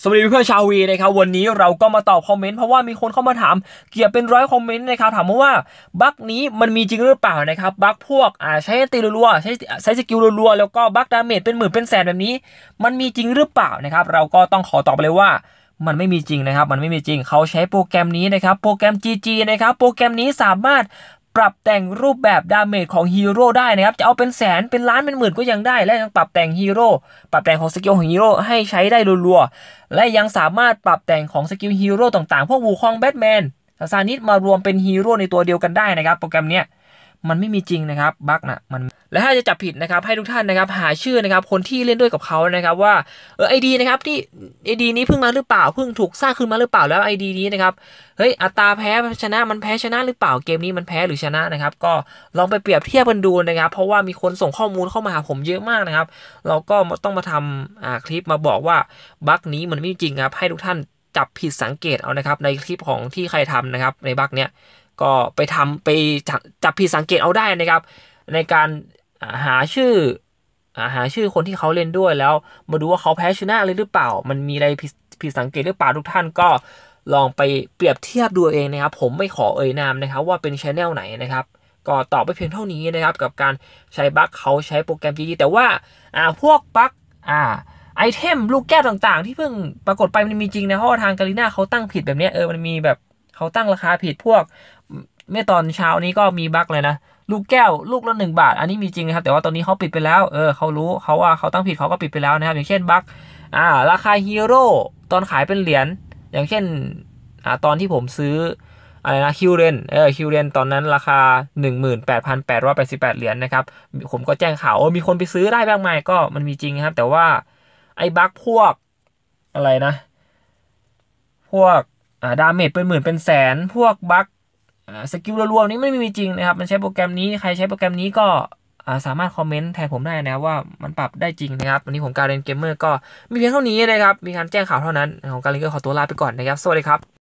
สวัสดีเพื่อนชาววีนะครับวันนี้เราก็มาตอบคอมเมนต์เพราะว่ามีคนเข้ามาถาม เกี่ยวเป็นร้อยคอมเมนต์นะครับถามมาว่าบั๊กนี้มันมีจริงหรือเปล่านะครับบั๊กพวกอ่าใช้ตีรัวใช้ใช้สกิลรัวแล้วก็บั๊กดาเมจเป็นหมื่นเป็นแสนแบบนี้ มันมีจริงหรือเปล่านะครับเราก็ต้องขอตอบเลยว่ามันไม่มีจริงนะครับมันไม่มีจริงเขาใช้โปรแกรมนี้นะครับโปรแกรม GG นะครับโปรแกรมนี้สามารถปรับแต่งรูปแบบดาเมจของฮีโร่ได้นะครับ จะเอาเป็นแสน เป็นล้าน เป็นหมื่นก็ยังได้ และยังปรับแต่งฮีโร่ ปรับแต่งของสกิลของฮีโร่ให้ใช้ได้รัวๆ และยังสามารถปรับแต่งของสกิลฮีโร่ต่างๆ พวกวูคองแบทแมน ซานิดมารวมเป็นฮีโร่ในตัวเดียวกันได้นะครับ โปรแกรมเนี้ยมันไม่มีจริงนะครับบั๊กนะมันและถ้าจะจับผิดนะครับให้ทุกท่านนะครับหาชื่อนะครับ คนที่เล่นด้วยกับเขานะครับ ว่าเออไอดีนะครับที่ไอดี นี้เพิ่งมาหรือเปล่าเพิ่งถูกสร้างขึ้นมาหรือเปล่าแล้วไอดี นี้นะครับเฮ้ยอัตราแพ้ชนะมันแพ้ชนะหรือเปล่าเกมนี้มันแพ้หรือชนะนะครับ ก็ลองไปเปรียบเทียบกันดูนะครับ เพราะว่ามีคนส่งข้อมูลเข้ามาหาผมเยอะมากนะครับ เราก็ต้องมาทำคลิปมาบอกว่าบั๊กนี้มันไม่จริงครับให้ทุกท่านจับผิดสังเกตเอานะครับ ในคลิปของที่ใครทำนะครับในบั๊กเนี้ยก็ไปทำไปจับผิดสังเกตเอาได้นะครับ ในการหาชื่อ หาชื่อคนที่เขาเล่นด้วยแล้ว มาดูว่าเขาแพ้ชนะเลยหรือเปล่า มันมีอะไรผิดสังเกตหรือเปล่าทุกท่านก็ลองไปเปรียบเทียบดูเองนะครับ ผมไม่ขอเอ่ยนามนะครับ ว่าเป็นชแนลไหนนะครับ ก็ตอบไปเพียงเท่านี้นะครับ กับการใช้บั๊กเขาใช้โปรแกรมงๆแต่ว่าอ่าพวกบั๊กอ่าไอเทมลูกแก้วต่างๆ ที่เพิ่งปรากฏไปมันมีจริงนะเพราะทางการีนาเขาตั้งผิดแบบนี้เออมันมีแบบเขาตั้งราคาผิดพวกเมื่อตอนเช้านี้ก็มีบั๊กเลยนะ ลูกแก้วลูกละหนึ่งบาทอันนี้มีจริงนะครับ แต่ว่าตอนนี้เขาปิดไปแล้ว เออเขารู้เขาว่าเขาตั้งผิดเขาก็ปิดไปแล้วนะครับ อย่างเช่นบั๊กอ่า ราคาฮีโร่ตอนขายเป็นเหรียญอย่างเช่น อ่า ตอนที่ผมซื้อ อะไรนะคิวเรนเออคิวเรนตอนนั้นราคา 18,888 เหรียญนนะครับ ผมก็แจ้งข่าวมีคนไปซื้อได้บ้างไหมก็มันมีจริงครับ แต่ว่าไอ้บั๊กพวกอะไรนะพวกอ่าดาเมจเป็นหมื่นเป็นแสนพวกบั๊กสกิลรวมๆนี้ไม่มีจริงนะครับ มันใช้โปรแกรมนี้ใครใช้โปรแกรมนี้ก็สามารถคอมเมนต์แทนผมได้นะว่ามันปรับได้จริงนะครับ วันนี้ผมการเรียนเกมเมอร์ก็มีเพียงเท่านี้นะครับ มีการแจ้งข่าวเท่านั้นของการเรียนก็ขอตัวลาไปก่อนนะครับสวัสดีครับ